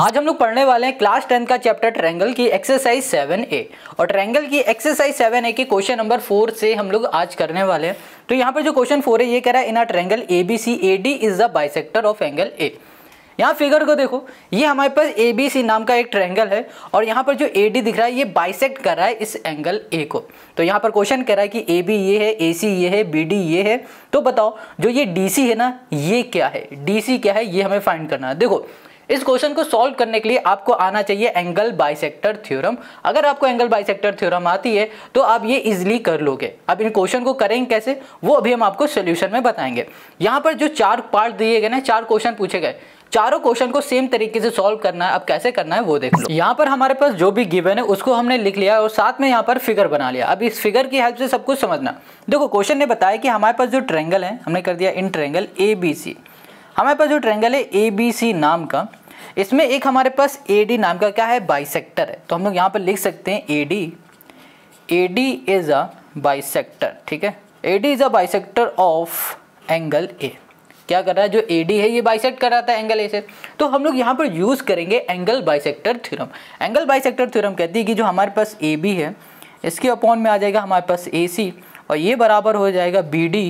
आज हम लोग पढ़ने वाले हैं क्लास टेंथ का चैप्टर ट्रैंगल की एक्सरसाइज सेवन ए और ट्रैंगल की एक्सरसाइज सेवन ए के क्वेश्चन नंबर फोर से हम लोग आज करने वाले हैं तो यहाँ पर जो क्वेश्चन फोर है ये कह रहा है in a triangle A B C A D is the bisector of angle A यहाँ फिगर को देखो ये हमारे पास ए बी सी नाम का एक ट्रैंगल है और यहाँ पर जो ए डी दिख रहा है ये बाइसेक्ट कर रहा है इस एंगल ए को तो यहाँ पर क्वेश्चन कह रहा है कि ए बी ये है ए सी ये है बी डी ये है तो बताओ जो ये डी सी है ना ये क्या है डी सी क्या है ये हमें फाइंड करना है देखो इस क्वेश्चन को सॉल्व करने के लिए आपको आना चाहिए एंगल बाइसेक्टर थ्योरम अगर आपको एंगल बाइसेक्टर थ्योरम आती है तो आप ये इजिली कर लोगे अब इन क्वेश्चन को करेंगे कैसे वो अभी हम आपको सोल्यूशन में बताएंगे यहाँ पर जो चार पार्ट दिए गए ना चार क्वेश्चन पूछे गए चारों क्वेश्चन को सेम तरीके से सॉल्व करना है अब कैसे करना है वो देख लो यहाँ पर हमारे पास जो भी गिवन है उसको हमने लिख लिया और साथ में यहाँ पर फिगर बना लिया अब इस फिगर की हेल्प से सब कुछ समझना देखो क्वेश्चन ने बताया कि हमारे पास जो ट्रेंगल है हमने कर दिया इन ट्रेंगल ए बी सी हमारे पास जो ट्रेंगल है ए बी सी नाम का इसमें एक हमारे पास ए डी नाम का क्या है बाइसेक्टर है तो हम लोग यहाँ पर लिख सकते हैं A D A D is a bisector ठीक है A D is a sector of angle A क्या कर रहा है जो ए डी है ये बाइसेक्ट कर रहा था एंगल ए से तो हम लोग यहाँ पर यूज़ करेंगे angle bisector theorem angle bisector theorem कहती है कि जो हमारे पास ए बी है इसके अपॉन में आ जाएगा हमारे पास ए सी और ये बराबर हो जाएगा B D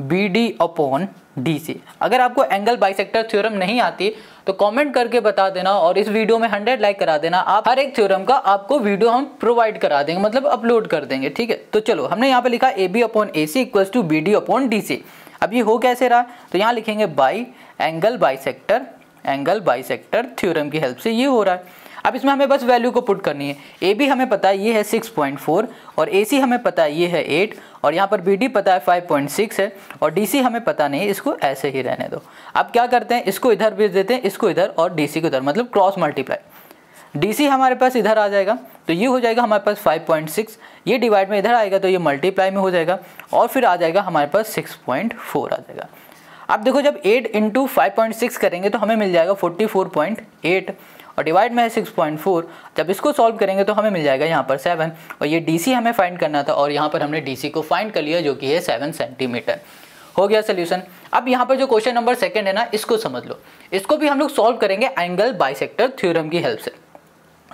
B D upon D से अगर आपको एंगल बाइसेक्टर थ्योरम नहीं आती तो कमेंट करके बता देना और इस वीडियो में 100 लाइक करा देना आप हर एक थ्योरम का आपको वीडियो हम प्रोवाइड करा देंगे मतलब अपलोड कर देंगे ठीक है तो चलो हमने यहाँ पे लिखा A B upon A C equals to B D upon D C अब ये हो कैसे रहा तो यहाँ लिखेंगे by angle bisector angle bisector theorem की हेल्प से ये हो रहा है अब इसमें हमें बस वैल्यू को पुट करनी है ए बी हमें पता है ये है 6.4 और ए सी हमें पता है ये है 8 और यहाँ पर बी डी पता है 5.6 है और डी सी हमें पता नहीं इसको ऐसे ही रहने दो अब क्या करते हैं इसको इधर भेज देते हैं इसको इधर और डी सी को इधर मतलब क्रॉस मल्टीप्लाई डी सी हमारे पास इधर आ जाएगा तो ये हो जाएगा हमारे पास 5.6 ये डिवाइड में इधर आएगा तो ये मल्टीप्लाई में हो जाएगा और फिर आ जाएगा हमारे पास 6.4 आ जाएगा अब देखो जब 8 इंटू फाइव करेंगे तो हमें मिल जाएगा 44.8 और डिवाइड में है सिक्स पॉइंट फोर जब इसको सॉल्व करेंगे तो हमें मिल जाएगा यहाँ पर सेवन और ये डी हमें फाइंड करना था और यहाँ पर हमने डी को फाइंड कर लिया जो कि है सेवन सेंटीमीटर हो गया सोल्यूशन अब यहाँ पर जो क्वेश्चन नंबर सेकेंड है ना इसको समझ लो इसको भी हम लोग सॉल्व करेंगे एंगल बाइसेक्टर थ्योरम की हेल्प से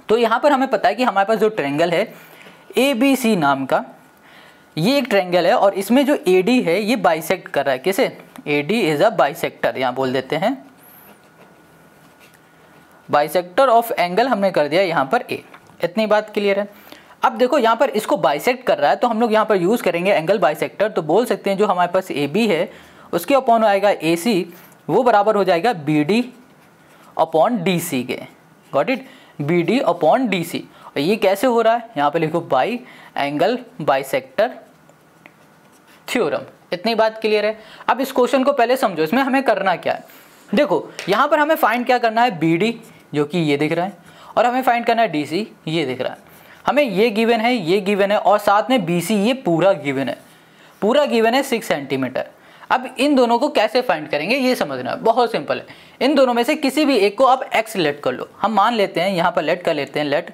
तो यहाँ पर हमें पता है कि हमारे पास जो ट्रेंगल है ए बी सी नाम का ये एक ट्रेंगल है और इसमें जो ए डी है ये बाइसेक्ट कर रहा है किसे A D is a bisector यहाँ बोल देते हैं बाइसेक्टर ऑफ एंगल हमने कर दिया यहाँ पर ए इतनी बात क्लियर है अब देखो यहाँ पर इसको बाइसेक्ट कर रहा है तो हम लोग यहाँ पर यूज़ करेंगे एंगल बाइसेक्टर तो बोल सकते हैं जो हमारे पास ए बी है उसके अपॉन आएगा ए सी वो बराबर हो जाएगा B D upon D C के got it B D upon D C और ये कैसे हो रहा है यहाँ पर लिखो बाई एंगल बाइसेक्टर थ्योरम इतनी बात क्लियर है अब इस क्वेश्चन को पहले समझो इसमें हमें करना क्या है देखो यहाँ पर हमें फाइंड क्या करना है बी डी जो कि ये दिख रहा है और हमें फाइंड करना है डी ये दिख रहा है हमें ये गिवन है ये गिवन है और साथ में बी ये पूरा गिवन है पूरा गिवन है सिक्स सेंटीमीटर अब इन दोनों को कैसे फाइंड करेंगे ये समझना है बहुत सिंपल है इन दोनों में से किसी भी एक को आप एक्स लेट कर लो हम मान लेते हैं यहाँ पर लेट कर लेते हैं लेट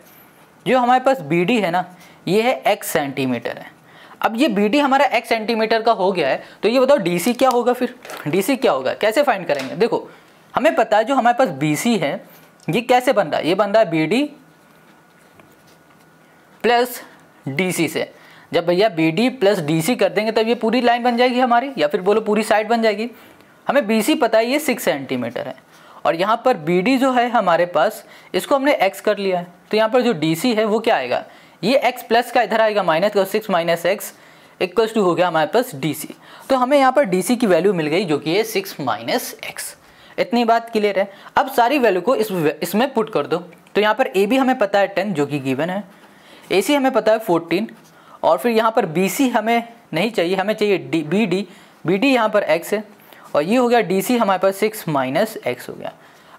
जो हमारे पास बी डी है ना ये है एक्स सेंटीमीटर है अब ये बी डी हमारा एक्स सेंटीमीटर का हो गया है तो ये बताओ डी सी क्या होगा फिर डी सी क्या होगा कैसे फाइंड करेंगे देखो हमें पता है जो हमारे पास बी सी है ये कैसे बन रहा है ये बन रहा है B D plus D C से जब भैया B D plus D C कर देंगे तब ये पूरी लाइन बन जाएगी हमारी या फिर बोलो पूरी साइड बन जाएगी हमें बी सी पता है ये सिक्स सेंटीमीटर है और यहाँ पर बी डी जो है हमारे पास इसको हमने एक्स कर लिया है तो यहाँ पर जो डी सी है वो क्या आएगा ये एक्स प्लस का इधर आएगा माइनस का six minus x equal to हो गया हमारे पास डी सी तो हमें यहाँ पर डी सी की वैल्यू मिल गई जो कि है सिक्स माइनस एक्स इतनी बात क्लियर है अब सारी वैल्यू को इस इसमें पुट कर दो तो यहाँ पर ए बी हमें पता है टेन जो कि गिवन है ए सी हमें पता है फोर्टीन और फिर यहाँ पर बी सी हमें नहीं चाहिए हमें चाहिए D B D B D यहाँ पर एक्स है और ये हो गया डी सी हमारे पास सिक्स माइनस एक्स हो गया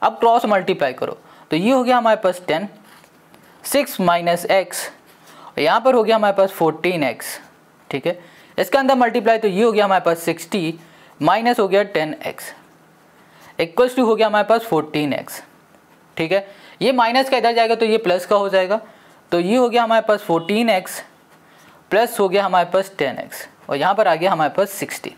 अब क्रॉस मल्टीप्लाई करो तो ये हो गया हमारे पास टेन सिक्स माइनस एक्स और यहाँ पर हो गया हमारे पास फोर्टीन एक्स ठीक है इसके अंदर मल्टीप्लाई तो ये हो गया हमारे पास सिक्सटी माइनस हो गया टेन एक्स इक्वल्स टू हो गया हमारे पास फोर्टीन एक्स ठीक है ये माइनस का इधर जाएगा तो ये प्लस का हो जाएगा तो ये हो गया हमारे पास फोर्टीन एक्स प्लस हो गया हमारे पास टेन एक्स और यहाँ पर आ गया हमारे पास सिक्सटी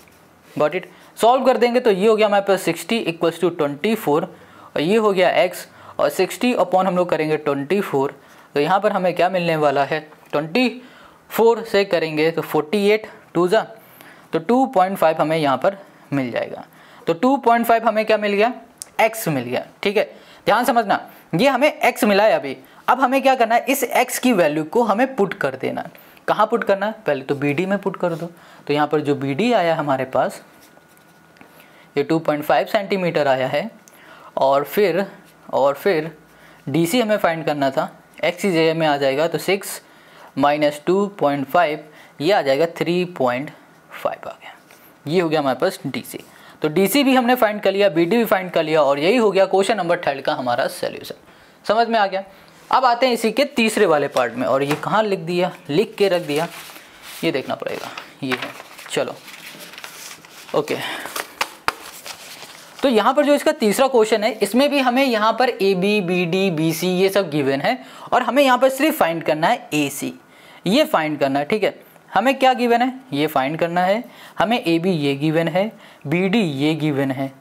बॉट इट सॉल्व कर देंगे तो ये हो गया हमारे पास sixty equals to twenty four और ये हो गया एक्स और सिक्सटी अपॉन हम लोग करेंगे ट्वेंटी फोर तो यहाँ पर हमें क्या मिलने वाला है ट्वेंटी फोर से करेंगे तो फोर्टी एट टू ज़ा तो टू पॉइंट फाइव हमें यहाँ पर मिल जाएगा तो 2.5 हमें क्या मिल गया एक्स मिल गया ठीक है ध्यान समझना ये हमें एक्स मिला है अभी अब हमें क्या करना है इस एक्स की वैल्यू को हमें पुट कर देना कहाँ पुट करना है पहले तो बी में पुट कर दो तो यहाँ पर जो बी आया हमारे पास ये 2.5 सेंटीमीटर आया है और फिर और फिर डी हमें फाइंड करना था एक्स की जगह में आ जाएगा तो six minus two point five ये आ जाएगा थ्री पॉइंट फाइव आ गया ये हो गया हमारे पास डी सी तो डीसी भी हमने फाइंड कर लिया बीडी भी फाइंड कर लिया और यही हो गया क्वेश्चन नंबर थर्ड का हमारा सोल्यूशन समझ में आ गया अब आते हैं इसी के तीसरे वाले पार्ट में और ये कहाँ लिख दिया लिख के रख दिया ये देखना पड़ेगा ये है चलो ओके तो यहाँ पर जो इसका तीसरा क्वेश्चन है इसमें भी हमें यहाँ पर A B B D B C ये सब गिवन है और हमें यहाँ पर सिर्फ फाइंड करना है ए सी ये फाइंड करना है ठीक है हमें क्या गिवन है ये फाइंड करना है हमें ए बी ये गिवन है बी डी ये गिवन है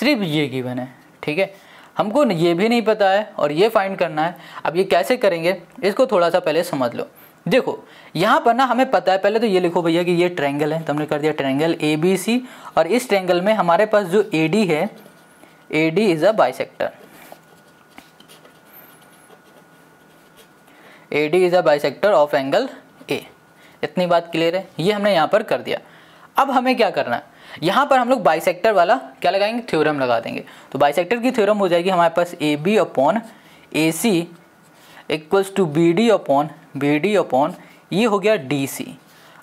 सिर्फ ये गिवन है ठीक है हमको ये भी नहीं पता है और ये फाइंड करना है अब ये कैसे करेंगे इसको थोड़ा सा पहले समझ लो देखो यहाँ पर ना हमें पता है पहले तो ये लिखो भैया कि ये ट्रैंगल है तुमने कर दिया ट्रैंगल ए बी सी और इस ट्रैंगल में हमारे पास जो ए डी है A D is a sector A D is a sector of angle इतनी बात क्लियर है ये हमने यहाँ पर कर दिया अब हमें क्या करना है यहाँ पर हम लोग बाइसेक्टर वाला क्या लगाएंगे थ्योरम लगा देंगे तो बाइसेक्टर की थ्योरम हो जाएगी हमारे पास A B upon A C equals to B D upon B D upon ये हो गया डी सी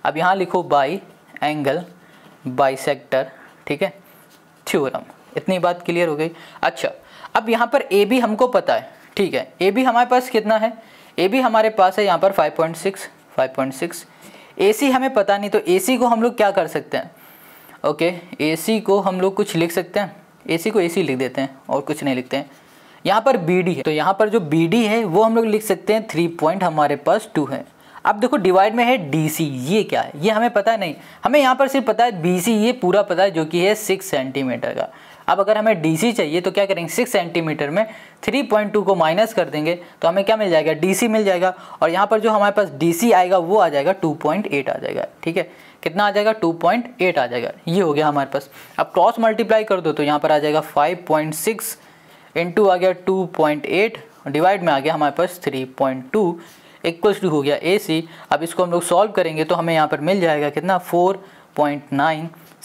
अब यहाँ लिखो बाई एंगल बाइसेक्टर ठीक है थ्योरम इतनी बात क्लियर हो गई अच्छा अब यहाँ पर ए बी हमको पता है ठीक है ए बी हमारे पास कितना है ए बी हमारे पास है यहाँ पर 5.6 5.6 एसी हमें पता नहीं तो एसी को हम लोग क्या कर सकते हैं ओके एसी को हम लोग कुछ लिख सकते हैं एसी को एसी लिख देते हैं और कुछ नहीं लिखते हैं यहाँ पर बी डी है तो यहाँ पर जो बी डी है वो हम लोग लिख सकते हैं थ्री पॉइंट हमारे पास टू है अब देखो डिवाइड में है डी सी ये क्या है ये हमें पता नहीं हमें यहाँ पर सिर्फ पता है बी सी ये पूरा पता है जो कि है सिक्स सेंटीमीटर का अब अगर हमें डी चाहिए तो क्या करेंगे सिक्स सेंटीमीटर में थ्री पॉइंट टू को माइनस कर देंगे तो हमें क्या मिल जाएगा डी मिल जाएगा और यहाँ पर जो हमारे पास डी आएगा वो आ जाएगा टू पॉइंट एट आ जाएगा ठीक है कितना आ जाएगा टू पॉइंट एट आ जाएगा ये हो गया हमारे पास अब क्रॉस मल्टीप्लाई कर दो तो यहाँ पर आ जाएगा फाइव पॉइंट सिक्स इंटू आ गया टू पॉइंट एट डिवाइड में आ गया हमारे पास three point two equals to हो गया ए अब इसको हम लोग सॉल्व करेंगे तो हमें यहाँ पर मिल जाएगा कितना फोर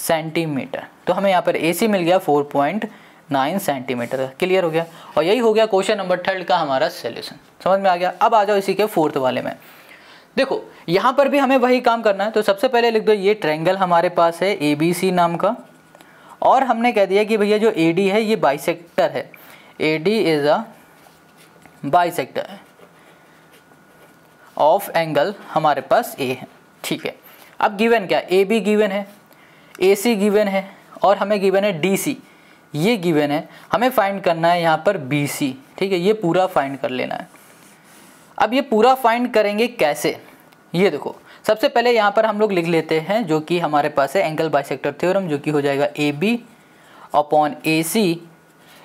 सेंटीमीटर तो हमें यहाँ पर ए सी मिल गया फोर पॉइंट नाइन सेंटीमीटर का क्लियर हो गया और यही हो गया क्वेश्चन नंबर थर्ड का हमारा सोल्यूशन समझ में आ गया अब आ जाओ इसी के फोर्थ वाले में देखो यहाँ पर भी हमें वही काम करना है तो सबसे पहले लिख दो ये ट्रेंगल हमारे पास है ए बी सी नाम का और हमने कह दिया कि भैया जो ए डी है ये बाइसेक्टर है A D is a bisector of angle हमारे पास ए है ठीक है अब गिवन क्या ए बी गिवन है ए सी गिवन है और हमें गिवन है डी सी ये गिवन है हमें फाइंड करना है यहाँ पर बी सी ठीक है ये पूरा फाइंड कर लेना है अब ये पूरा फाइंड करेंगे कैसे ये देखो सबसे पहले यहाँ पर हम लोग लिख लेते हैं जो कि हमारे पास है एंगल बाइसेक्टर थ्योरम जो कि हो जाएगा A B upon A C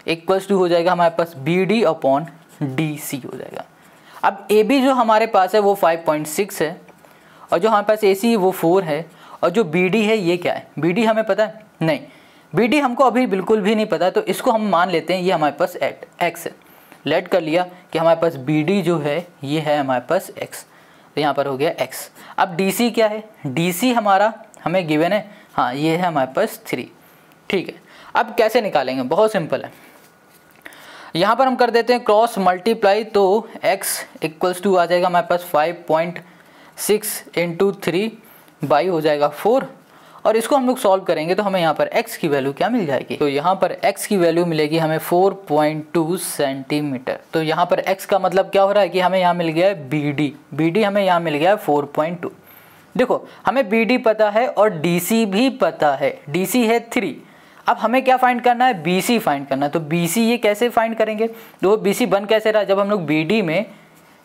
equals to हो जाएगा हमारे पास B D upon D C हो जाएगा अब ए बी जो हमारे पास है वो 5.6 है और जो हमारे पास ए सी वो 4 है और जो बी डी है ये क्या है बी डी हमें पता है नहीं बी हमको अभी बिल्कुल भी नहीं पता तो इसको हम मान लेते हैं ये हमारे पास एट एक्स है लेट कर लिया कि हमारे पास बी जो है ये है हमारे पास एक्स तो यहाँ पर हो गया एक्स अब डी क्या है डी हमारा हमें गिवन है हाँ ये है हमारे पास थ्री ठीक है अब कैसे निकालेंगे बहुत सिंपल है यहाँ पर हम कर देते हैं क्रॉस मल्टीप्लाई तो x इक्वल्स टू आ जाएगा हमारे पास five point six into three by हो जाएगा फोर और इसको हम लोग सॉल्व करेंगे तो हमें यहाँ पर एक्स की वैल्यू क्या मिल जाएगी तो यहाँ पर एक्स की वैल्यू मिलेगी हमें 4.2 सेंटीमीटर तो यहाँ पर एक्स का मतलब क्या हो रहा है कि हमें यहाँ मिल गया है बी डी बी डी हमें यहाँ मिल गया है 4.2 देखो हमें बी डी पता है और डी सी भी पता है डी सी है थ्री अब हमें क्या फाइंड करना है बी सी फाइंड करना है तो बी सी ये कैसे फाइंड करेंगे तो बी सी बन कैसे रहा जब हम लोग बी डी में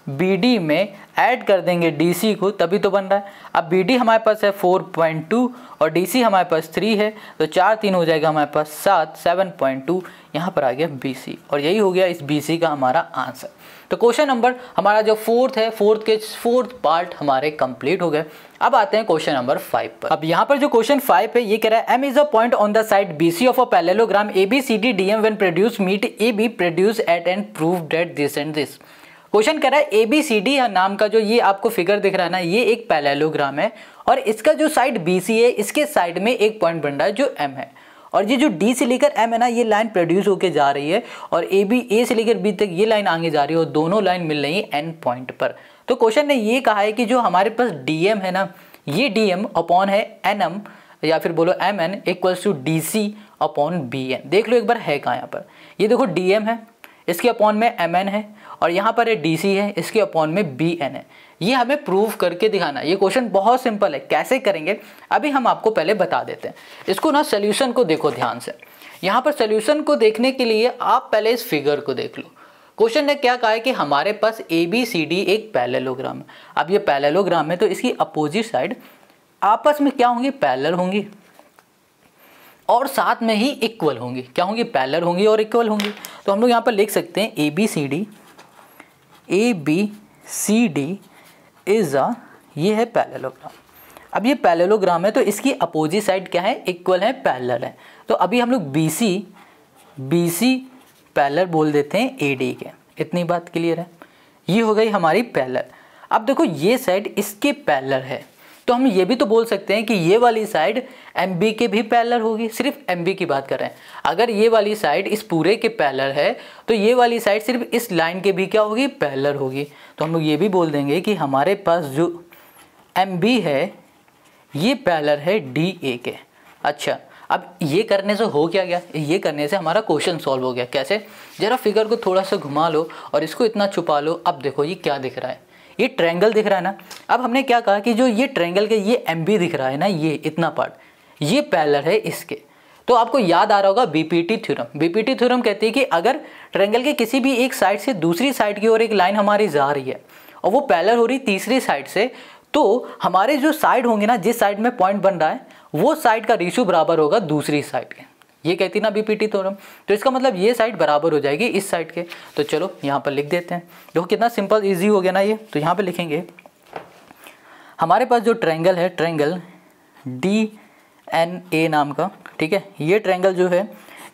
बी में ऐड कर देंगे डी को तभी तो बन रहा है अब बी हमारे पास है 4.2 और डी हमारे पास 3 है तो चार तीन हो जाएगा हमारे पास सात सेवन पॉइंट टू यहाँ पर आ गया बी और यही हो गया इस बी का हमारा आंसर तो क्वेश्चन नंबर हमारा जो फोर्थ है फोर्थ के फोर्थ पार्ट हमारे कंप्लीट हो गए अब आते हैं क्वेश्चन नंबर फाइव पर अब यहाँ पर जो क्वेश्चन फाइव है ये कह रहा है M is a point on the side B C of a parallelogram A B C D D M when produce meet A B produce at and prove that this and this question कह रहा है ABCD B नाम का जो ये आपको figure दिख रहा है ना ये एक पैलेलोग्राम है और इसका जो साइड बी सी है इसके साइड में एक पॉइंट बन रहा है जो एम है और ये जो डी से लेकर एम है ना ये लाइन प्रोड्यूस होकर जा रही है और ए बी ए से लेकर बी तक ये लाइन आगे जा रही है और दोनों लाइन मिल रही है एन पॉइंट पर तो क्वेश्चन ने ये कहा है कि जो हमारे पास डी एम है ना ये डी एम अपॉन है एन एम या फिर बोलो M N equals to D C upon B N देख लो एक बार है कहाँ यहाँ पर ये देखो डी एम है इसके अपॉन में एम एन है और यहाँ पर है डी है इसके अपॉन में बी है ये हमें प्रूव करके दिखाना ये क्वेश्चन बहुत सिंपल है कैसे करेंगे अभी हम आपको पहले बता देते हैं इसको ना सोल्यूशन को देखो ध्यान से यहाँ पर सोल्यूशन को देखने के लिए आप पहले इस फिगर को देख लो क्वेश्चन ने क्या कहा है कि हमारे पास ए बी सी डी एक पैलेलोग्राम है अब ये पैलेलोग्राम है तो इसकी अपोजिट साइड आपस में क्या होंगी पैलर होंगी और साथ में ही इक्वल होंगी क्या होंगी पैलर होंगी और इक्वल होंगी तो हम लोग यहाँ पर लिख सकते हैं A B C D A B C D is a ये है पैलेलोग्राम अब ये पैलेलोग्राम है तो इसकी अपोजिट साइड क्या है इक्वल है पैलर है तो अभी हम लोग B C B C parallel बोल देते हैं ए डी के इतनी बात क्लियर है ये हो गई हमारी पैलर अब देखो ये साइड इसके पैलर है तो हम ये भी तो बोल सकते हैं कि ये वाली साइड एम बी के भी पैलर होगी सिर्फ एम बी की बात करें अगर ये वाली साइड इस पूरे के पैलर है तो ये वाली साइड सिर्फ इस लाइन के भी क्या होगी पैलर होगी तो हम लोग ये भी बोल देंगे कि हमारे पास जो एम बी है ये पैलर है डी ए के अच्छा अब ये करने से हो क्या गया ये करने से हमारा क्वेश्चन सॉल्व हो गया कैसे ज़रा फिगर को थोड़ा सा घुमा लो और इसको इतना छुपा लो अब देखो ये क्या दिख रहा है ये ट्रैंगल दिख रहा है ना अब हमने क्या कहा कि जो ये ट्रैंगल के ये एम दिख रहा है ना ये इतना पार्ट ये पैलर है इसके तो आपको याद आ रहा होगा बीपीटी थ्योरम बीपीटी थ्योरम कहती है कि अगर ट्रेंगल के किसी भी एक साइड से दूसरी साइड की ओर एक लाइन हमारी जा रही है और वो पैलर हो रही तीसरी साइड से तो हमारे जो साइड होंगे ना जिस साइड में पॉइंट बन रहा है वो साइड का रिश्यू बराबर होगा दूसरी साइड के ये कहती ना बीपीटी थ्योरम तो इसका मतलब ये साइड बराबर हो जाएगी इस साइड के तो चलो यहाँ पर लिख देते हैं देखो कितना सिंपल ईजी हो गया ना ये तो यहाँ पर लिखेंगे हमारे पास जो ट्रैंगल है ट्रैंगल डी एन ए नाम का ठीक है ये ट्रैंगल जो है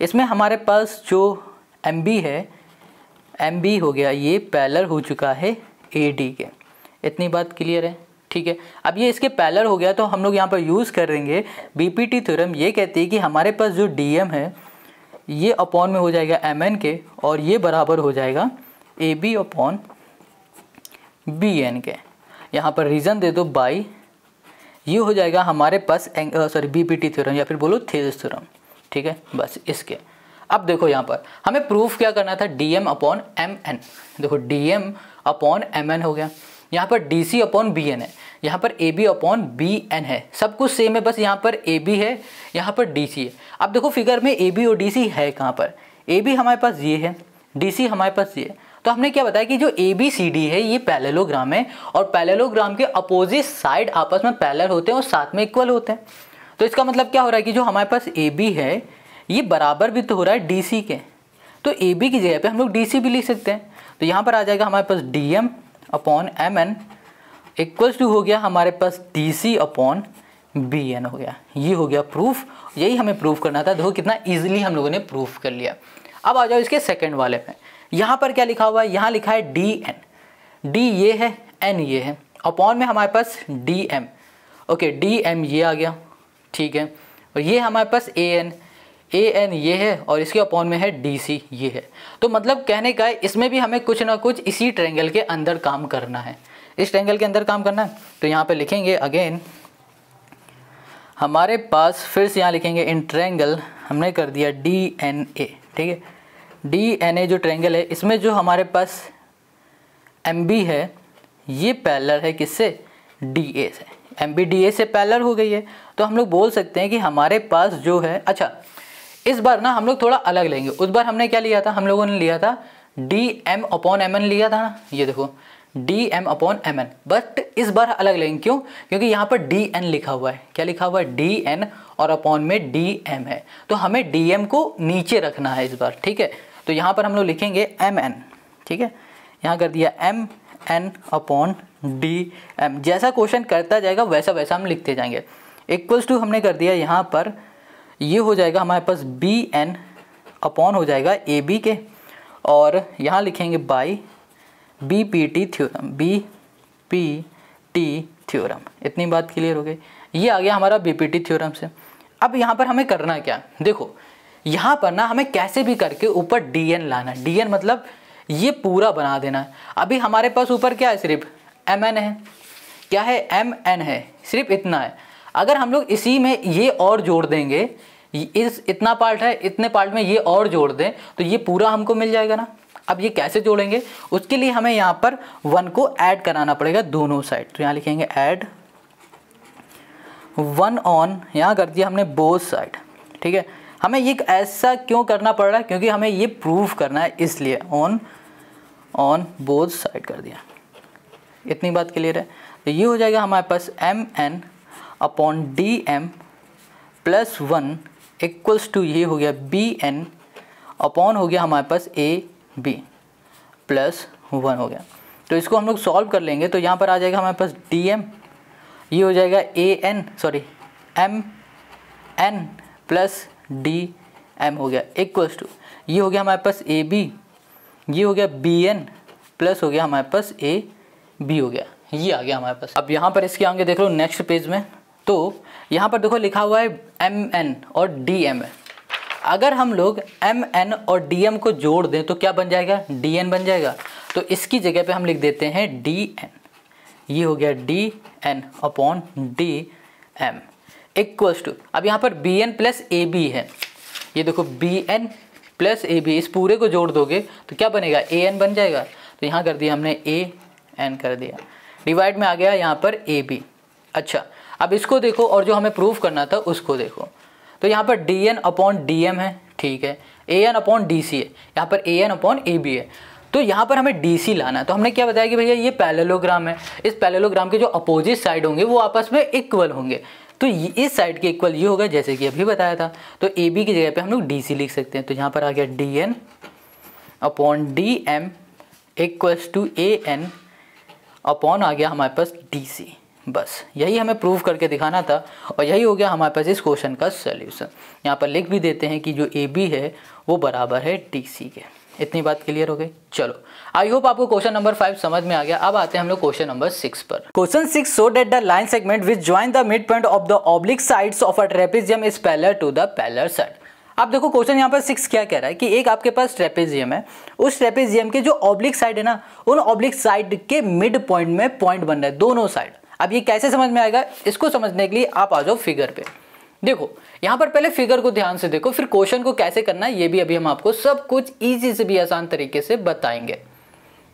इसमें हमारे पास जो एम बी है एम बी हो गया ये पैलर हो चुका है ए डी के इतनी बात क्लियर है ठीक है अब ये इसके पैलर हो गया तो हम लोग यहाँ पर यूज़ करेंगे बी पी टी थ्योरम ये कहती है कि हमारे पास जो डी एम है ये अपॉन में हो जाएगा एम एन के और ये बराबर हो जाएगा A B upon B N के यहाँ पर रीज़न दे दो बाई ये हो जाएगा हमारे पास sorry B P T theorem या फिर बोलो थेज थ्योरम ठीक है बस इसके अब देखो यहाँ पर हमें प्रूफ क्या करना था D M upon M N देखो D M upon M N हो गया यहाँ पर D C upon B N है यहाँ पर A B upon B N है सब कुछ सेम है बस यहाँ पर ए बी है यहाँ पर डी सी है अब देखो फिगर में ए बी और डी सी है कहाँ पर ए बी हमारे पास ये है डी सी हमारे पास ये है तो हमने क्या बताया कि जो ए बी सी डी है ये पैलेलोग्राम है और पैलेलोग्राम के अपोजिट साइड आपस में पैलर होते हैं और साथ में इक्वल होते हैं तो इसका मतलब क्या हो रहा है कि जो हमारे पास ए बी है ये बराबर भी तो हो रहा है डी सी के तो ए बी की जगह पे हम लोग डी सी भी लिख सकते हैं तो यहाँ पर आ जाएगा हमारे पास D M upon M N equals to हो गया हमारे पास D C upon B N हो गया ये हो गया प्रूफ यही हमें प्रूफ करना था देखो कितना ईजिली हम लोगों ने प्रूफ कर लिया अब आ जाओ इसके सेकेंड वाले में यहाँ पर क्या लिखा हुआ है यहाँ लिखा है डी एन डी ये है एन ये है अपॉन में हमारे पास D M okay D M ये आ गया ठीक है और ये हमारे पास ए एन ए एन ये है और इसके अपॉन में है डी सी ये है तो मतलब कहने का है इसमें भी हमें कुछ ना कुछ इसी ट्रेंगल के अंदर काम करना है इस ट्रेंगल के अंदर काम करना है तो यहाँ पे लिखेंगे अगेन हमारे पास फिर से यहाँ लिखेंगे इन ट्रेंगल हमने कर दिया डी एन ए ठीक है डी एन ए जो ट्रेंगल है इसमें जो हमारे पास एम बी है ये पैलर है किससे डी ए से एम बी डी ए से पैलर हो गई है तो हम लोग बोल सकते हैं कि हमारे पास जो है अच्छा इस बार ना हम लोग थोड़ा अलग लेंगे उस बार हमने क्या लिया था हम लोगों ने लिया था D M upon M N लिया था ना ये देखो D M upon M N but इस बार अलग लेंगे क्यों क्योंकि यहाँ पर डी एन लिखा हुआ है क्या लिखा हुआ है डी एन और अपॉन में डी एम है तो हमें डी एम को नीचे रखना है इस बार ठीक है तो यहाँ पर हम लोग लिखेंगे एम एन ठीक है यहाँ कर दिया M N upon D M जैसा क्वेश्चन करता जाएगा वैसा वैसा हम लिखते जाएंगे इक्वल्स टू हमने कर दिया यहाँ पर ये हो जाएगा हमारे पास बी एन अपॉन हो जाएगा ए बी के और यहाँ लिखेंगे by B P T theorem B P T theorem इतनी बात क्लियर हो गई ये आ गया हमारा बी पी टी थ्योरम से अब यहाँ पर हमें करना क्या देखो यहाँ पर ना हमें कैसे भी करके ऊपर डी एन लाना डी एन मतलब ये पूरा बना देना है अभी हमारे पास ऊपर क्या है सिर्फ एम एन है क्या है एम एन है सिर्फ इतना है अगर हम लोग इसी में ये और जोड़ देंगे इस इतना पार्ट है इतने पार्ट में ये और जोड़ दें तो ये पूरा हमको मिल जाएगा ना अब ये कैसे जोड़ेंगे उसके लिए हमें यहाँ पर वन को ऐड कराना पड़ेगा दोनों साइड तो यहाँ लिखेंगे ऐड वन ऑन यहाँ कर दिया हमने बोथ साइड ठीक है हमें ये ऐसा क्यों करना पड़ रहा है क्योंकि हमें ये प्रूफ करना है इसलिए ऑन ऑन बोथ साइड कर दिया इतनी बात क्लियर है तो ये हो जाएगा हमारे पास M N upon D M plus one equals to ये हो गया बी एन अपॉन हो गया हमारे पास ए बी प्लस वन हो गया तो इसको हम लोग सॉल्व कर लेंगे तो यहाँ पर आ जाएगा हमारे पास डी एम ये हो जाएगा A N sorry M N plus D M हो गया इक्वल्स टू ये हो गया हमारे पास ए बी ये हो गया बी एन प्लस हो गया हमारे पास ए बी हो गया ये आ गया हमारे पास अब यहाँ पर इसके आगे देख लो नेक्स्ट पेज में तो यहाँ पर देखो लिखा हुआ है एम एन और डी एम अगर हम लोग एम एन और डी एम को जोड़ दें तो क्या बन जाएगा डी एन बन जाएगा तो इसकी जगह पे हम लिख देते हैं डी एन ये हो गया D N upon D M equals to अब यहाँ पर B N plus A B है ये देखो B N plus A B इस पूरे को जोड़ दोगे तो क्या बनेगा ए एन बन जाएगा तो यहाँ कर दिया हमने ए एन कर दिया डिवाइड में आ गया यहाँ पर ए बी अच्छा अब इसको देखो और जो हमें प्रूफ करना था उसको देखो तो यहाँ पर D N upon D M है ठीक है A N upon D C है यहाँ पर A N upon A B है तो यहाँ पर हमें डी सी लाना है तो हमने क्या बताया कि भैया ये पैलेलोग्राम है इस पैलेलोग्राम के जो अपोजिट साइड होंगे वो आपस में इक्वल होंगे तो इस साइड के इक्वल ये होगा जैसे कि अभी बताया था तो ए बी की जगह पे हम लोग डी सी लिख सकते हैं तो यहाँ पर आ गया D N upon D M equals to A N upon आ गया हमारे पास डी सी बस यही हमें प्रूव करके दिखाना था और यही हो गया हमारे पास इस क्वेश्चन का सोल्यूशन यहाँ पर लिख भी देते हैं कि जो ए बी है वो बराबर है डी सी के इतनी बात क्लियर हो गई चलो आई होप आपको क्वेश्चन नंबर फाइव समझ में आ गया अब आते हैं हम लोग क्वेश्चन नंबर सिक्स पर question six so that the line segment which join the mid point of the oblique sides of a trapezium is parallel to the parallel side आप देखो क्वेश्चन यहाँ पर सिक्स क्या कह रहा है कि एक आपके पास ट्रेपेजियम है उस ट्रेपेजियम के जो ऑब्लिक साइड है ना उन ऑब्लिक साइड के मिड पॉइंट में पॉइंट बन रहा है दोनों साइड अब ये कैसे समझ में आएगा इसको समझने के लिए आप आ जाओ फिगर पे देखो यहाँ पर पहले फिगर को ध्यान से देखो फिर क्वेश्चन को कैसे करना है ये भी अभी हम आपको सब कुछ ईजी से भी आसान तरीके से बताएंगे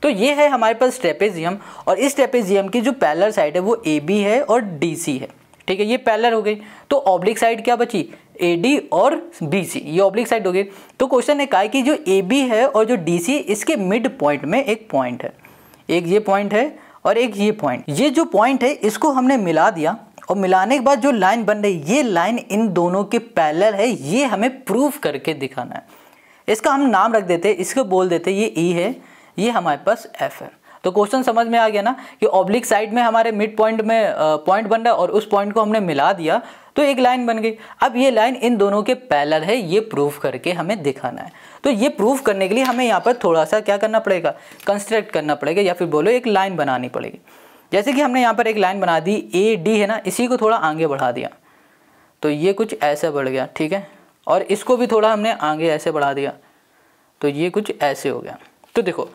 तो ये है हमारे पास ट्रेपेजियम और इस ट्रेपेजियम की जो पैलर साइड है वो ए बी है और डी सी है ठीक है ये पैलर हो गई तो ऑब्लिक साइड क्या बची ए डी और बी सी ये ऑब्लिक साइड हो गई तो क्वेश्चन ने कहा कि जो ए बी है और जो डी सी इसके मिड पॉइंट में एक पॉइंट है एक ये पॉइंट है और एक ये पॉइंट ये जो पॉइंट है इसको हमने मिला दिया और मिलाने के बाद जो लाइन बन रही ये लाइन इन दोनों के पैलर है ये हमें प्रूफ करके दिखाना है इसका हम नाम रख देते इसको बोल देते ये ई e है ये हमारे पास एफ है तो क्वेश्चन समझ में आ गया ना कि ऑब्लिक साइड में हमारे मिड पॉइंट में पॉइंट बन रहा है और उस पॉइंट को हमने मिला दिया तो एक लाइन बन गई अब ये लाइन इन दोनों के पैलर है ये प्रूफ करके हमें दिखाना है तो ये प्रूफ करने के लिए हमें यहाँ पर थोड़ा सा क्या करना पड़ेगा कंस्ट्रक्ट करना पड़ेगा या फिर बोलो एक लाइन बनानी पड़ेगी जैसे कि हमने यहाँ पर एक लाइन बना दी ए डी है ना इसी को थोड़ा आगे बढ़ा दिया तो ये कुछ ऐसा बढ़ गया ठीक है और इसको भी थोड़ा हमने आगे ऐसे बढ़ा दिया तो ये कुछ ऐसे हो गया तो देखो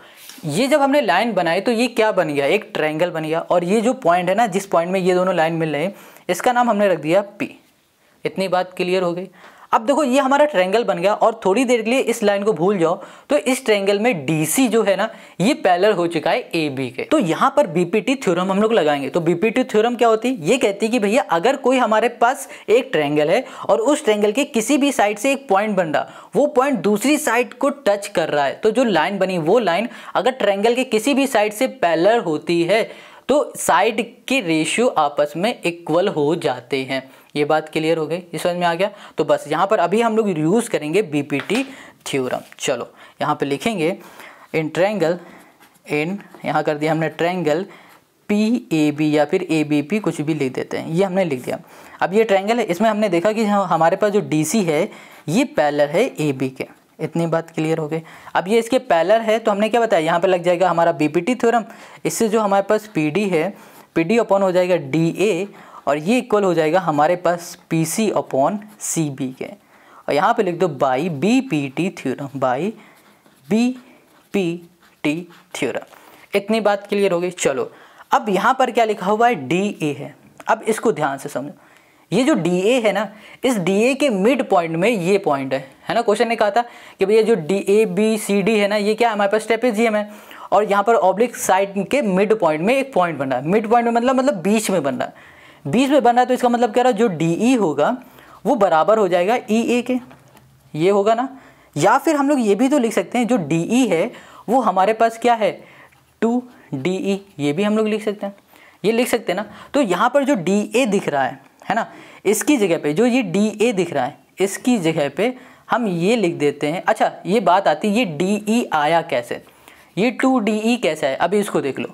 ये जब हमने लाइन बनाई तो ये क्या बन गया एक ट्रायंगल बन गया और ये जो पॉइंट है ना जिस पॉइंट में ये दोनों लाइन मिल रहे हैं इसका नाम हमने रख दिया पी इतनी बात क्लियर हो गई अब देखो ये हमारा ट्रेंगल बन गया और थोड़ी देर के लिए इस लाइन को भूल जाओ तो इस ट्रेंगल में डीसी जो है ना ये पैलर हो चुका है ए बी के तो यहाँ पर बीपीटी थ्योरम हम लोग लगाएंगे तो बीपीटी थ्योरम क्या होती है ये कहती है कि भैया अगर कोई हमारे पास एक ट्रेंगल है और उस ट्रेंगल के किसी भी साइड से एक पॉइंट बन रहा वो पॉइंट दूसरी साइड को टच कर रहा है तो जो लाइन बनी वो लाइन अगर ट्रेंगल के किसी भी साइड से पैलर होती है तो साइड के रेशियो आपस में इक्वल हो जाते हैं ये बात क्लियर हो गई इस समझ में आ गया तो बस यहाँ पर अभी हम लोग यूज़ करेंगे बीपीटी थ्योरम चलो यहाँ पर लिखेंगे इन ट्रैंगल इन यहाँ कर दिया हमने ट्रैंगल पी ए बी या फिर ए बी पी कुछ भी लिख देते हैं ये हमने लिख दिया अब ये ट्रैंगल है इसमें हमने देखा कि हमारे पास जो डी सी है ये पैलर है ए बी के इतनी बात क्लियर हो गई अब ये इसके पैलर है तो हमने क्या बताया यहाँ पर लग जाएगा हमारा बी पी टी थ्योरम इससे जो हमारे पास पी डी है पी डी अपॉन हो जाएगा डी ए और ये इक्वल हो जाएगा हमारे पास P C upon C B के और यहाँ पे लिख दो by B P T theorem by B P T theorem इतनी बात क्लियर हो गई चलो अब यहाँ पर क्या लिखा हुआ है डी ए है अब इसको ध्यान से समझो ये जो डी ए है ना इस डी ए के मिड पॉइंट में ये पॉइंट है है ना क्वेश्चन ने कहा था कि भैया जो D A B C D है ना ये क्या हमारे पास स्टेपेजियम है और यहाँ पर ऑब्लिक साइड के मिड पॉइंट में एक पॉइंट बन रहा है मिड पॉइंट में मतलब मतलब बीच में बन रहा है बीच में बन रहा है तो इसका मतलब क्या रहा जो डी ई e होगा वो बराबर हो जाएगा ई e ए के ये होगा ना या फिर हम लोग ये भी तो लिख सकते हैं जो डी ई e है वो हमारे पास क्या है टू डी ई ये भी हम लोग लिख सकते हैं ये लिख सकते हैं ना तो यहाँ पर जो डी ए दिख रहा है है ना इसकी जगह पे जो ये डी ए दिख रहा है इसकी जगह पे हम ये लिख देते हैं अच्छा ये बात आती है ये डी ई e आया कैसे ये टू डी ई कैसा है अभी इसको देख लो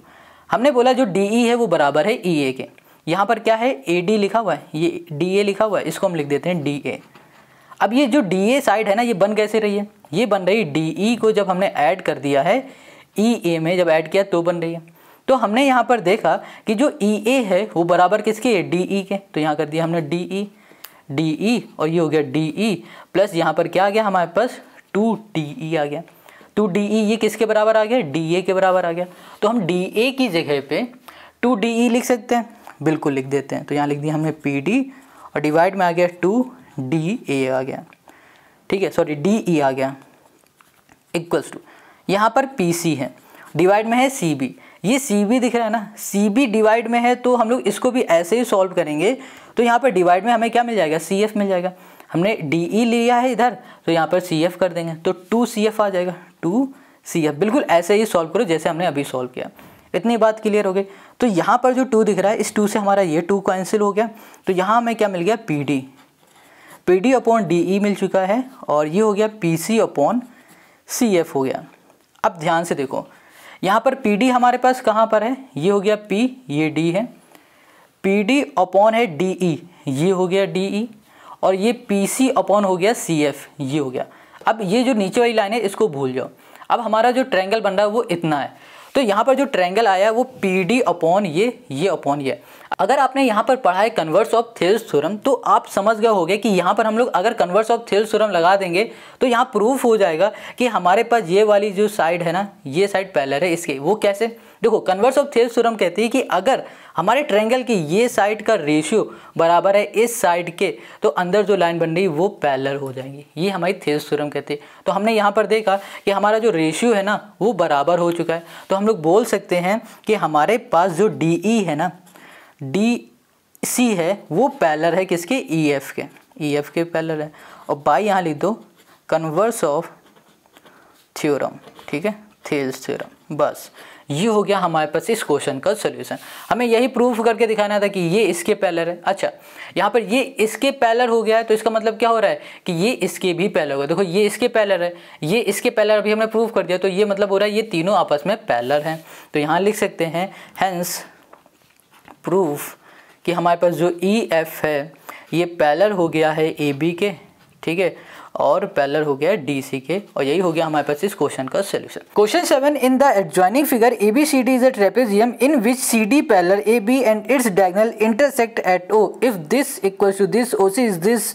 हमने बोला जो डी ई e है वो बराबर है ई e ए के यहाँ पर क्या है ए डी लिखा हुआ है ये डी ए लिखा हुआ है इसको हम लिख देते हैं डी ए अब ये जो डी ए साइड है ना ये बन कैसे रही है ये बन रही डी ई को जब हमने ऐड कर दिया है ई ए में जब ऐड किया तो बन रही है तो हमने यहाँ पर देखा कि जो ई e ए है वो बराबर किसके है डी ई e के तो यहाँ कर दिया हमने डी ई डी ई और ये हो गया डी ई प्लस यहाँ पर क्या आ गया हमारे पास टू डी ई आ गया टू डी ई ये किसके बराबर आ गया डी ए के बराबर आ गया तो हम डी ए की जगह पे टू डी ई लिख सकते हैं बिल्कुल लिख देते हैं तो यहाँ लिख दिया हमने पी डी और डिवाइड में आ गया टू डी ए आ गया ठीक है सॉरी डी ई आ गया इक्वल्स टू यहाँ पर पी सी है डिवाइड में है सी बी ये सी बी दिख रहा है ना सी बी डिवाइड में है तो हम लोग इसको भी ऐसे ही सॉल्व करेंगे तो यहाँ पर डिवाइड में हमें क्या मिल जाएगा सी एफ मिल जाएगा हमने डी ई e लिया है इधर तो यहाँ पर सी एफ कर देंगे तो टू सी एफ आ जाएगा टू सी एफ बिल्कुल ऐसे ही सॉल्व करो जैसे हमने अभी सॉल्व किया इतनी बात क्लियर हो गई तो यहाँ पर जो टू दिख रहा है इस टू से हमारा ये टू कैंसिल हो गया तो यहाँ हमें क्या मिल गया P D P D upon D E मिल चुका है और ये हो गया P C upon C F हो गया अब ध्यान से देखो यहाँ पर पी डी हमारे पास कहाँ पर है ये हो गया पी ये डी है पी डी अपॉन है डी ई e, ये हो गया डी ई e, और ये पी सी अपॉन हो गया सी एफ ये हो गया अब ये जो नीचे वाली लाइन है इसको भूल जाओ अब हमारा जो ट्रैंगल बन रहा है वो इतना है तो यहाँ पर जो ट्रैंगल आया है वो पी डी अपॉन ये ये अपॉन ये अगर आपने यहाँ पर पढ़ा है कन्वर्स ऑफ थेल्स थ्योरम तो आप समझ गए होंगे कि यहाँ पर हम लोग अगर कन्वर्स ऑफ थेल्स थ्योरम लगा देंगे तो यहाँ प्रूफ हो जाएगा कि हमारे पास ये वाली जो साइड है ना ये साइड पैलर है इसके वो कैसे देखो कन्वर्स ऑफ थेल्स थ्योरम कहती है कि अगर हमारे ट्रेंगल की ये साइड का रेशियो बराबर है इस साइड के तो अंदर जो लाइन बन रही वो पैलर हो जाएंगी ये हमारी थेल्स थ्योरम कहती है तो हमने यहाँ पर देखा कि हमारा जो रेशियो है ना वो बराबर हो चुका है तो हम लोग बोल सकते हैं कि हमारे पास जो डी e है ना डी सी है वो पैलर है किसके ई e एफ के ई e एफ के पैलर है और बाई यहाँ लिख दो कन्वर्स ऑफ थ्योरम ठीक है थेल्स थ्योरम बस ये हो गया हमारे पास इस क्वेश्चन का सोल्यूशन हमें यही प्रूफ करके दिखाना था कि ये इसके पैलर है अच्छा यहाँ पर ये इसके पैलर हो गया है तो इसका मतलब क्या हो रहा है कि ये इसके भी पैलर हो गया देखो ये इसके पैलर है ये इसके पैलर अभी हमने प्रूफ कर दिया तो ये मतलब हो रहा है ये तीनों आपस में पैलर हैं तो यहाँ लिख सकते हैं हैंस प्रूफ कि हमारे पास जो ई e, एफ है ये पैलर हो गया है ए बी के ठीक है और पैलर हो गया डी सी के और यही हो गया हमारे पास इस क्वेश्चन का solution question seven in the adjoining figure A B C D is a trapezium in which C D parallel A B and its diagonal intersect at O if this equal to this O C is this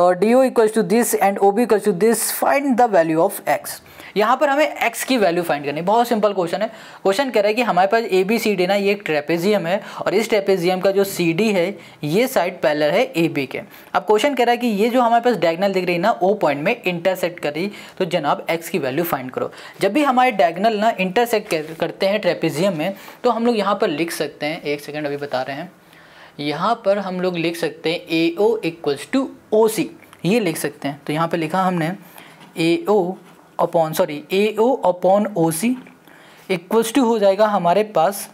D O equals to this and O B equals to this find the value of x यहाँ पर हमें x की value find करनी है बहुत simple question है question कह रहा है कि हमारे पास ए बी सी डी ना ये एक ट्रेपेजियम है और इस ट्रेपेजियम का जो सी डी है ये साइड पैलर है ए बी के अब क्वेश्चन कह रहा है कि ये जो हमारे पास डायगनल दिख रही है ना ओ पॉइंट में इंटरसेक्ट कर रही तो जनाब एक्स की वैल्यू फाइंड करो जब भी हमारे डायगनल ना इंटरसेक्ट करते हैं ट्रेपेजियम में तो हम लोग यहाँ पर लिख सकते हैं एक सेकेंड अभी बता रहे हैं यहाँ पर हम लोग लिख सकते हैं ए ओ इक्वल्स टू ओ सी ये लिख सकते हैं तो यहाँ पे लिखा हमने A O upon sorry A O upon O C equals to हो जाएगा हमारे पास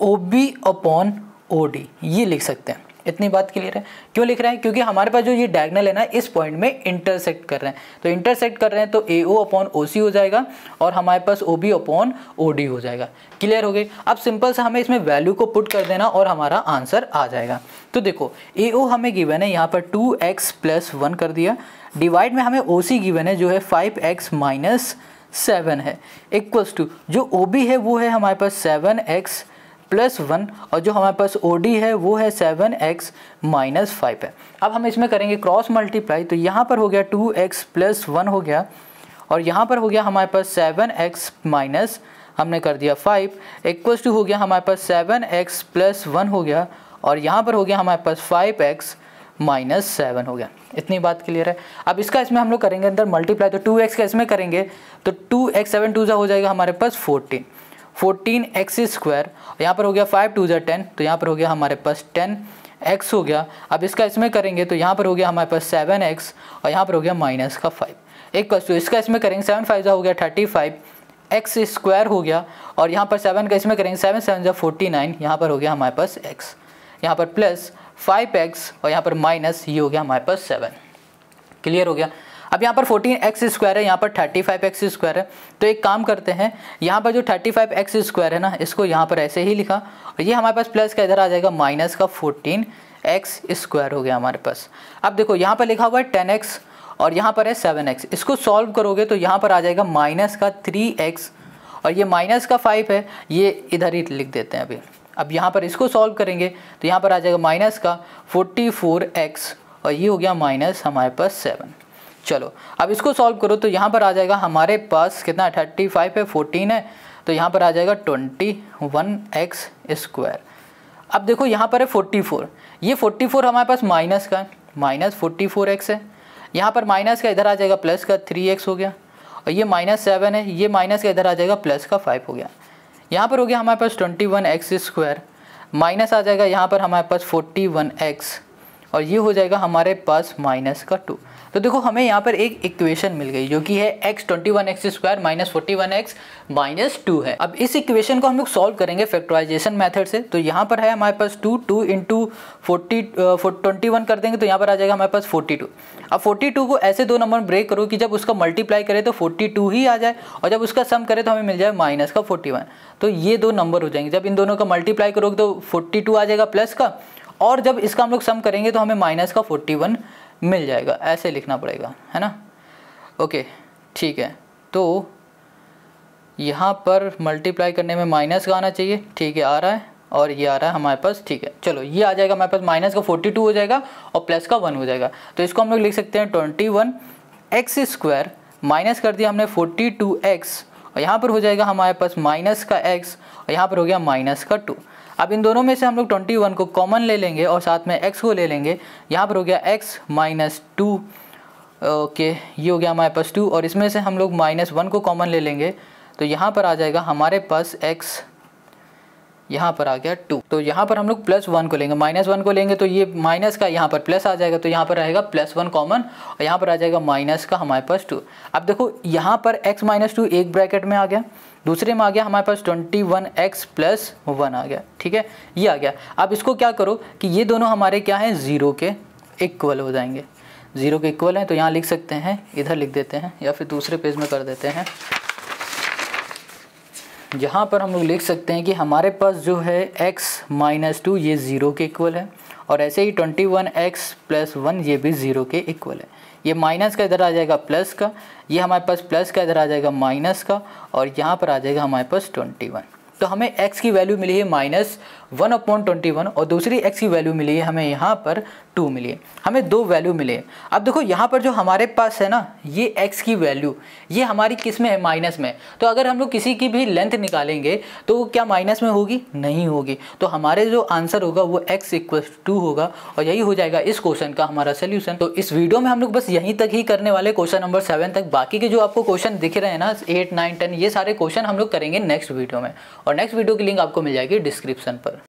O B upon O D ये लिख सकते हैं इतनी बात क्लियर है क्यों लिख रहे हैं क्योंकि हमारे पास जो ये डायगनल है ना इस पॉइंट में इंटरसेक्ट कर रहे हैं तो इंटरसेक्ट कर रहे हैं तो ए ओ अपॉन ओ सी हो जाएगा और हमारे पास O B upon O D हो जाएगा क्लियर हो गई अब सिंपल से हमें इसमें वैल्यू को पुट कर देना और हमारा आंसर आ जाएगा तो देखो ए ओ हमें गिवन है यहाँ पर टू एक्स प्लस वन कर दिया डिवाइड में हमें ओ सी गिवन है जो है फाइव एक्स माइनस सेवन है इक्वल्स टू जो ओ बी है वो है हमारे पास सेवन एक्स प्लस वन और जो हमारे पास ओ डी है वो है सेवन एक्स माइनस फाइव है अब हम इसमें करेंगे क्रॉस मल्टीप्लाई तो यहाँ पर हो गया टू एक्स प्लस वन हो गया और यहाँ पर हो गया हमारे पास सेवन एक्स माइनस हमने कर दिया फाइव इक्वल टू हो गया हमारे पास सेवन एक्स प्लस वन हो गया और यहाँ पर हो गया हमारे पास फाइव एक्स माइनस सेवन हो गया इतनी बात क्लियर है अब इसका इसमें हम लोग करेंगे अंदर मल्टीप्लाई तो टू एक्स का इसमें करेंगे तो टू एक्स सेवन टू जो हो जाएगा हमारे पास फोर्टीन फोर्टीन एक्स स्क्वायर यहाँ पर हो गया फाइव टू जै टेन तो यहाँ पर हो गया हमारे पास टेन एक्स हो गया अब इसका इसमें करेंगे तो यहाँ पर हो गया हमारे पास सेवन एक्स और यहाँ पर हो गया माइनस का फाइव एक क्वेश्चन इसका इसमें करेंगे सेवन फाइव ज़ा हो गया थर्टी फाइव एक्स स्क्वायर हो गया और यहाँ पर सेवन का इसमें करेंगे सेवन सेवन जो फोर्टी नाइन यहाँ पर हो गया हमारे पास एक्स यहाँ पर प्लस फाइव एक्स और यहाँ पर माइनस ये हो गया हमारे पास सेवन क्लियर हो गया अब यहाँ पर फोर्टीन एक्स स्क्वायर है यहाँ पर थर्टी फाइव एक्स स्क्वायर है तो एक काम करते हैं यहाँ पर जो थर्टी फाइव एक्स स्क्वायर है ना इसको यहाँ पर ऐसे ही लिखा और ये हमारे पास प्लस का इधर आ जाएगा माइनस का फोर्टीन एक्स स्क्वायर हो गया हमारे पास अब देखो यहाँ पर लिखा हुआ है टेन एक्स और यहाँ पर है सेवन एक्स इसको सॉल्व करोगे तो यहाँ पर आ जाएगा माइनस का थ्री एक्स और ये माइनस का फाइव है ये इधर ही लिख देते हैं अभी अब यहाँ पर इसको सॉल्व करेंगे तो यहाँ पर आ जाएगा माइनस का फोर्टी फोर एक्स और ये हो गया माइनस हमारे पास सेवन चलो अब इसको सॉल्व करो तो यहाँ पर आ जाएगा हमारे पास कितना थर्टी फाइव है फोर्टीन है तो यहाँ पर आ जाएगा ट्वेंटी वन एक्स स्क्वायर अब देखो यहाँ पर है फोर्टी फोर ये फोर्टी फोर हमारे पास माइनस का है माइनस फोर्टी फोर एक्स है यहाँ पर माइनस का इधर आ जाएगा प्लस का थ्री एक्स हो गया और ये माइनस सेवन है ये माइनस का इधर आ जाएगा प्लस का फाइव हो गया यहाँ पर हो गया हमारे पास twenty one x square minus आ जाएगा यहाँ पर हमारे पास फोर्टी वन एक्स और ये हो जाएगा हमारे पास माइनस का टू तो देखो हमें यहाँ पर एक इक्वेशन मिल गई जो कि है x twenty one x square minus forty one x minus two है अब इस इक्वेशन को हम लोग सॉल्व करेंगे फैक्टराइजेशन मेथड से तो यहाँ पर है हमारे पास two two into forty twenty one कर देंगे तो यहाँ पर आ जाएगा हमारे पास फोर्टी टू अब फोर्टी टू को ऐसे दो नंबर ब्रेक करो कि जब उसका मल्टीप्लाई करें तो फोर्टी टू ही आ जाए और जब उसका सम करें तो हमें मिल जाए माइनस का फोर्टी वन तो ये दो नंबर हो जाएंगे जब इन दोनों का मल्टीप्लाई करोगे तो फोर्टी टू आ जाएगा प्लस का और जब इसका हम लोग सम करेंगे तो हमें माइनस का फोर्टी वन मिल जाएगा ऐसे लिखना पड़ेगा है ना ओके ठीक है तो यहाँ पर मल्टीप्लाई करने में माइनस का आना चाहिए ठीक है आ रहा है और ये आ रहा है हमारे पास ठीक है चलो ये आ जाएगा हमारे पास माइनस का फोर्टी टू हो जाएगा और प्लस का वन हो जाएगा तो इसको हम लोग लिख सकते हैं twenty one x square minus कर दिया हमने फोर्टी टू एक्स और यहाँ पर हो जाएगा हमारे पास माइनस का एक्स और यहाँ पर हो गया माइनस का टू अब इन दोनों में से हम लोग ट्वेंटी वन को कॉमन ले लेंगे और साथ में एक्स को ले लेंगे यहाँ पर हो गया एक्स माइनस टू ओके ये हो गया हमारे पास टू और इसमें से हम लोग माइनस वन को कॉमन ले लेंगे तो यहाँ पर आ जाएगा हमारे पास एक्स यहाँ पर आ गया टू तो यहाँ पर हम लोग प्लस वन को लेंगे माइनस वन को लेंगे तो ये माइनस का यहाँ पर प्लस आ जाएगा तो यहाँ पर रहेगा प्लस वन कॉमन और यहाँ पर आ जाएगा माइनस का हमारे पास टू अब देखो यहाँ पर एक्स माइनस टू एक ब्रैकेट में आ गया दूसरे में आ गया हमारे पास twenty one x plus one आ गया ठीक है ये आ गया अब इसको क्या करो कि ये दोनों हमारे क्या हैं ज़ीरो के इक्वल हो जाएंगे ज़ीरो के इक्वल हैं तो यहाँ लिख सकते हैं इधर लिख देते हैं या फिर दूसरे पेज में कर देते हैं यहाँ पर हम लोग लिख सकते हैं कि हमारे पास जो है x माइनस टू ये ज़ीरो के इक्वल है और ऐसे ही twenty one x plus one ये भी ज़ीरो के इक्वल है ये माइनस का इधर आ जाएगा प्लस का ये हमारे पास प्लस का इधर आ जाएगा माइनस का और यहाँ पर आ जाएगा हमारे पास ट्वेंटी वन तो हमें एक्स की वैल्यू मिली है minus one upon twenty one और दूसरी एक्स की वैल्यू मिली है हमें यहाँ पर टू मिली है हमें दो वैल्यू मिले अब देखो यहाँ पर जो हमारे पास है ना ये एक्स की वैल्यू ये हमारी किस में है माइनस में तो अगर हम लोग किसी की भी लेंथ निकालेंगे तो वो क्या माइनस में होगी नहीं होगी तो हमारे जो आंसर होगा वो एक्स इक्वल टू होगा और यही हो जाएगा इस क्वेश्चन का हमारा सोल्यूशन तो इस वीडियो में हम लोग बस यहीं तक ही करने वाले क्वेश्चन नंबर सेवन तक बाकी के जो आपको क्वेश्चन दिख रहे हैं ना एट नाइन टेन ये सारे क्वेश्चन हम लोग करेंगे नेक्स्ट वीडियो में और नेक्स्ट वीडियो की लिंक आपको मिल जाएगी डिस्क्रिप्शन पर